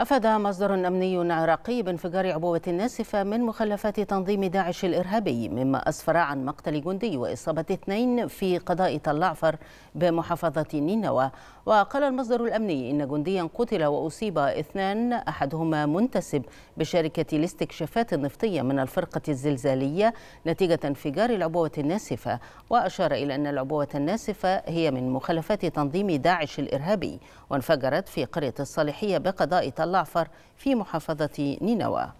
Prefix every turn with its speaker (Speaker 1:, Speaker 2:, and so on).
Speaker 1: أفاد مصدر أمني عراقي بانفجار عبوة ناسفة من مخلفات تنظيم داعش الإرهابي مما أسفر عن مقتل جندي وإصابة اثنين في قضاء طلعفر بمحافظة نينوى وقال المصدر الأمني إن جنديا قتل وأصيب اثنان أحدهما منتسب بشركة الاستكشافات النفطية من الفرقة الزلزالية نتيجة انفجار العبوة الناسفة وأشار إلى أن العبوة الناسفة هي من مخلفات تنظيم داعش الإرهابي وانفجرت في قرية الصالحية بقضاء طلعفر الأعفر في محافظة نينوى